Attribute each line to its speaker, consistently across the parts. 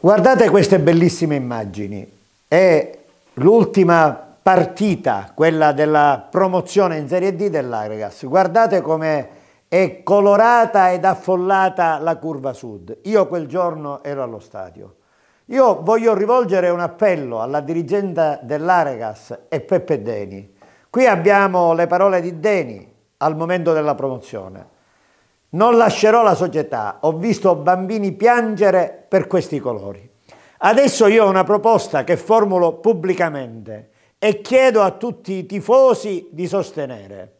Speaker 1: Guardate queste bellissime immagini. È l'ultima partita, quella della promozione in Serie D dell'Aregas. Guardate come è colorata ed affollata la curva sud. Io quel giorno ero allo stadio. Io voglio rivolgere un appello alla dirigente dell'Aregas e Peppe Deni. Qui abbiamo le parole di Deni al momento della promozione. Non lascerò la società, ho visto bambini piangere per questi colori. Adesso io ho una proposta che formulo pubblicamente e chiedo a tutti i tifosi di sostenere.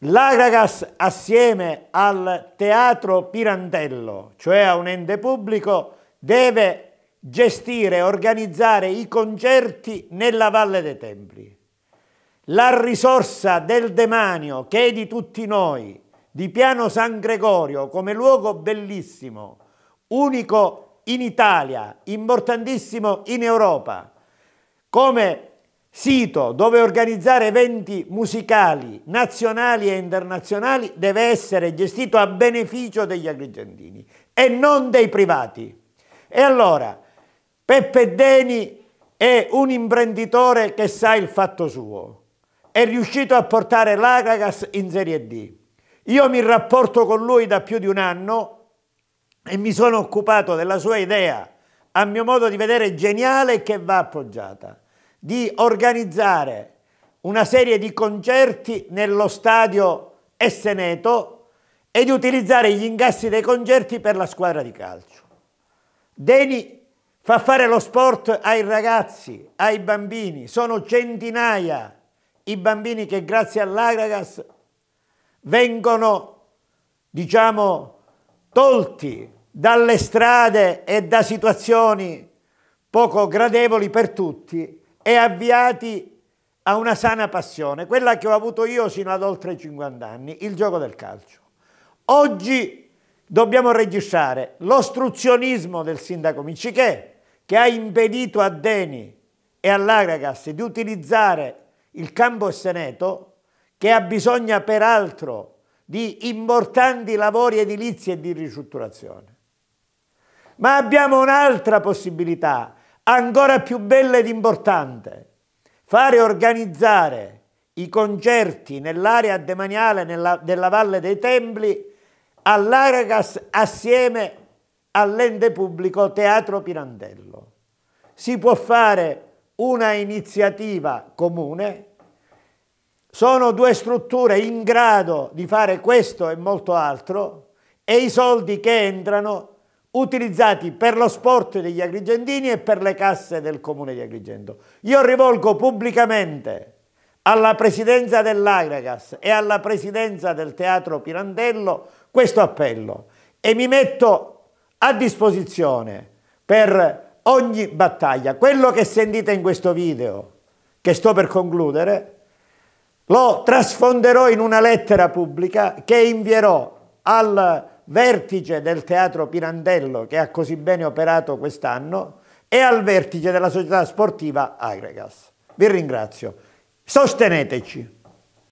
Speaker 1: L'Agragas assieme al Teatro Pirandello, cioè a un ente pubblico, deve gestire e organizzare i concerti nella Valle dei Templi. La risorsa del demanio che è di tutti noi di Piano San Gregorio come luogo bellissimo, unico in Italia, importantissimo in Europa, come sito dove organizzare eventi musicali nazionali e internazionali deve essere gestito a beneficio degli agrigentini e non dei privati. E allora Peppe Deni è un imprenditore che sa il fatto suo, è riuscito a portare l'Agagas in Serie D io mi rapporto con lui da più di un anno e mi sono occupato della sua idea, a mio modo di vedere geniale che va appoggiata, di organizzare una serie di concerti nello stadio Esseneto e di utilizzare gli ingassi dei concerti per la squadra di calcio. Deni fa fare lo sport ai ragazzi, ai bambini, sono centinaia i bambini che grazie all'Agragas vengono, diciamo, tolti dalle strade e da situazioni poco gradevoli per tutti e avviati a una sana passione, quella che ho avuto io sino ad oltre 50 anni, il gioco del calcio. Oggi dobbiamo registrare l'ostruzionismo del sindaco Miccichè, che ha impedito a Deni e all'Agragas di utilizzare il campo Seneto che ha bisogno peraltro di importanti lavori edilizi e di ristrutturazione. Ma abbiamo un'altra possibilità, ancora più bella ed importante, fare organizzare i concerti nell'area demaniale nella, della Valle dei Templi all'Aragas assieme all'ente pubblico Teatro Pirandello. Si può fare una iniziativa comune sono due strutture in grado di fare questo e molto altro e i soldi che entrano utilizzati per lo sport degli agrigentini e per le casse del comune di Agrigento. Io rivolgo pubblicamente alla presidenza dell'Agragas e alla presidenza del Teatro Pirandello questo appello e mi metto a disposizione per ogni battaglia. Quello che sentite in questo video, che sto per concludere, lo trasfonderò in una lettera pubblica che invierò al vertice del teatro Pirandello che ha così bene operato quest'anno e al vertice della società sportiva Agregas. Vi ringrazio. Sosteneteci.